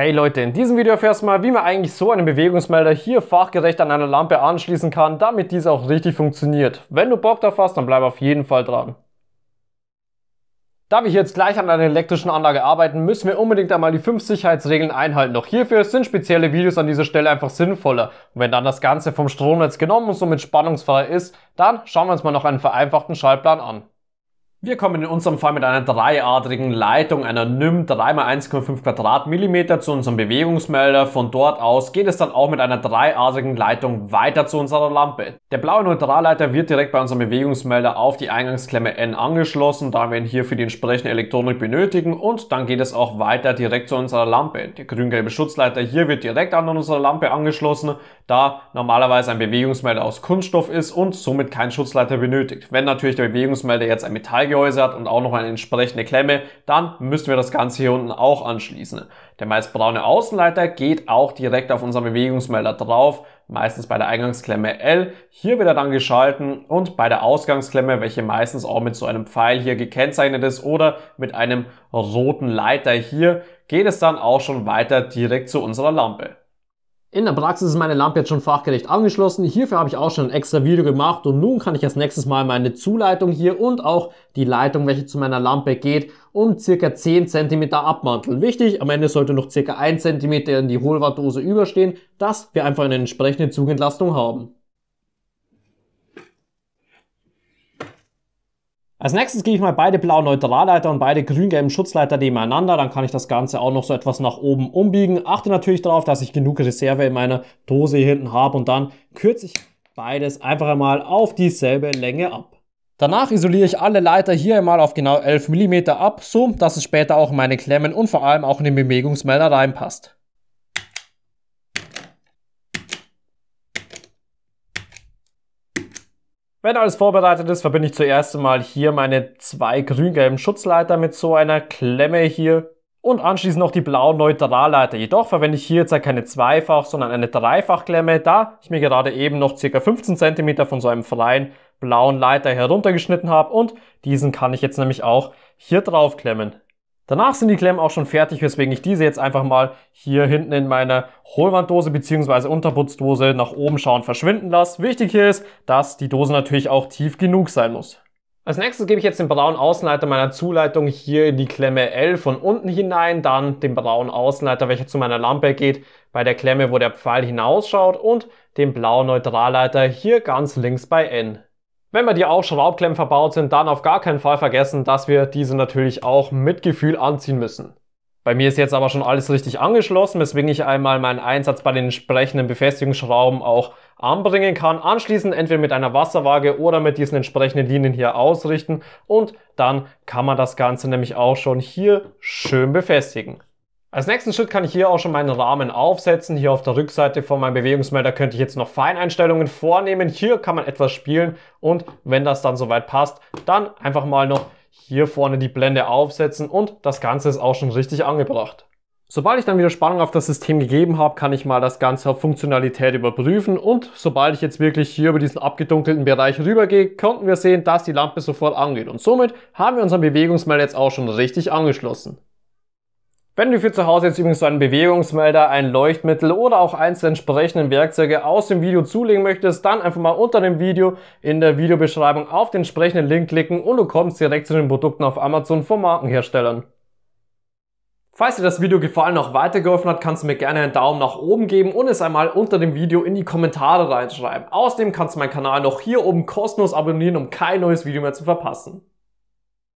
Hey Leute, in diesem Video erfährst du mal, wie man eigentlich so einen Bewegungsmelder hier fachgerecht an einer Lampe anschließen kann, damit dies auch richtig funktioniert. Wenn du Bock drauf hast, dann bleib auf jeden Fall dran. Da wir jetzt gleich an einer elektrischen Anlage arbeiten, müssen wir unbedingt einmal die 5 Sicherheitsregeln einhalten. Doch hierfür sind spezielle Videos an dieser Stelle einfach sinnvoller. Und wenn dann das Ganze vom Stromnetz genommen und somit spannungsfrei ist, dann schauen wir uns mal noch einen vereinfachten Schaltplan an. Wir kommen in unserem Fall mit einer dreiadrigen Leitung, einer NIM 3x1,5 Quadratmillimeter zu unserem Bewegungsmelder. Von dort aus geht es dann auch mit einer dreiadrigen Leitung weiter zu unserer Lampe. Der blaue Neutralleiter wird direkt bei unserem Bewegungsmelder auf die Eingangsklemme N angeschlossen, da wir ihn hier für die entsprechende Elektronik benötigen und dann geht es auch weiter direkt zu unserer Lampe. Der grün-gelbe Schutzleiter hier wird direkt an unsere Lampe angeschlossen, da normalerweise ein Bewegungsmelder aus Kunststoff ist und somit kein Schutzleiter benötigt. Wenn natürlich der Bewegungsmelder jetzt ein Metall hat und auch noch eine entsprechende Klemme, dann müssen wir das Ganze hier unten auch anschließen. Der meist braune Außenleiter geht auch direkt auf unseren Bewegungsmelder drauf, meistens bei der Eingangsklemme L. Hier wird er dann geschalten und bei der Ausgangsklemme, welche meistens auch mit so einem Pfeil hier gekennzeichnet ist oder mit einem roten Leiter hier, geht es dann auch schon weiter direkt zu unserer Lampe. In der Praxis ist meine Lampe jetzt schon fachgerecht angeschlossen. Hierfür habe ich auch schon ein extra Video gemacht und nun kann ich als nächstes mal meine Zuleitung hier und auch die Leitung, welche zu meiner Lampe geht, um circa 10 cm abmanteln. Wichtig, am Ende sollte noch circa 1 cm in die Hohlwartdose überstehen, dass wir einfach eine entsprechende Zugentlastung haben. Als nächstes gehe ich mal beide blauen Neutralleiter und beide grün-gelben Schutzleiter nebeneinander. Dann kann ich das Ganze auch noch so etwas nach oben umbiegen. Achte natürlich darauf, dass ich genug Reserve in meiner Dose hier hinten habe und dann kürze ich beides einfach einmal auf dieselbe Länge ab. Danach isoliere ich alle Leiter hier einmal auf genau 11 mm ab, so dass es später auch in meine Klemmen und vor allem auch in den Bewegungsmelder reinpasst. Wenn alles vorbereitet ist, verbinde ich zuerst einmal hier meine zwei grün-gelben Schutzleiter mit so einer Klemme hier und anschließend noch die blauen Neutralleiter. Jedoch verwende ich hier jetzt keine Zweifach, sondern eine Dreifachklemme, da ich mir gerade eben noch ca. 15 cm von so einem freien blauen Leiter heruntergeschnitten habe und diesen kann ich jetzt nämlich auch hier drauf klemmen. Danach sind die Klemmen auch schon fertig, weswegen ich diese jetzt einfach mal hier hinten in meine Hohlwanddose bzw. Unterputzdose nach oben schauen verschwinden lasse. Wichtig hier ist, dass die Dose natürlich auch tief genug sein muss. Als nächstes gebe ich jetzt den braunen Außenleiter meiner Zuleitung hier in die Klemme L von unten hinein, dann den braunen Außenleiter, welcher zu meiner Lampe geht, bei der Klemme, wo der Pfeil hinausschaut und den blauen Neutralleiter hier ganz links bei N. Wenn bei dir auch Schraubklemmen verbaut sind, dann auf gar keinen Fall vergessen, dass wir diese natürlich auch mit Gefühl anziehen müssen. Bei mir ist jetzt aber schon alles richtig angeschlossen, weswegen ich einmal meinen Einsatz bei den entsprechenden Befestigungsschrauben auch anbringen kann. Anschließend entweder mit einer Wasserwaage oder mit diesen entsprechenden Linien hier ausrichten und dann kann man das Ganze nämlich auch schon hier schön befestigen. Als nächsten Schritt kann ich hier auch schon meinen Rahmen aufsetzen. Hier auf der Rückseite von meinem Bewegungsmelder könnte ich jetzt noch Feineinstellungen vornehmen. Hier kann man etwas spielen und wenn das dann soweit passt, dann einfach mal noch hier vorne die Blende aufsetzen und das Ganze ist auch schon richtig angebracht. Sobald ich dann wieder Spannung auf das System gegeben habe, kann ich mal das Ganze auf Funktionalität überprüfen und sobald ich jetzt wirklich hier über diesen abgedunkelten Bereich rübergehe, konnten wir sehen, dass die Lampe sofort angeht und somit haben wir unseren Bewegungsmelder jetzt auch schon richtig angeschlossen. Wenn du für zu Hause jetzt übrigens so einen Bewegungsmelder, ein Leuchtmittel oder auch eins der entsprechenden Werkzeuge aus dem Video zulegen möchtest, dann einfach mal unter dem Video in der Videobeschreibung auf den entsprechenden Link klicken und du kommst direkt zu den Produkten auf Amazon von Markenherstellern. Falls dir das Video gefallen und auch weitergeholfen hat, kannst du mir gerne einen Daumen nach oben geben und es einmal unter dem Video in die Kommentare reinschreiben. Außerdem kannst du meinen Kanal noch hier oben kostenlos abonnieren, um kein neues Video mehr zu verpassen.